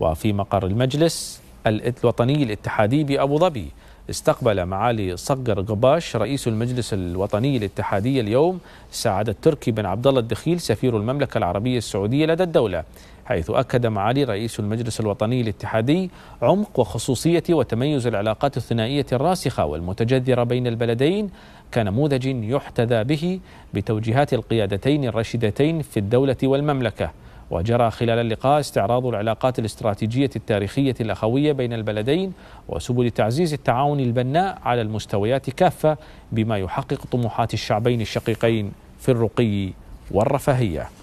وفي مقر المجلس الوطني الاتحادي بأبو ظبي استقبل معالي صقر قباش رئيس المجلس الوطني الاتحادي اليوم سعادة تركي بن عبد الله الدخيل سفير المملكة العربية السعودية لدى الدولة حيث أكد معالي رئيس المجلس الوطني الاتحادي عمق وخصوصية وتميز العلاقات الثنائية الراسخة والمتجذرة بين البلدين كنموذج يحتذى به بتوجيهات القيادتين الراشدتين في الدولة والمملكة وجرى خلال اللقاء استعراض العلاقات الاستراتيجية التاريخية الأخوية بين البلدين وسبل تعزيز التعاون البناء على المستويات كافة بما يحقق طموحات الشعبين الشقيقين في الرقي والرفاهية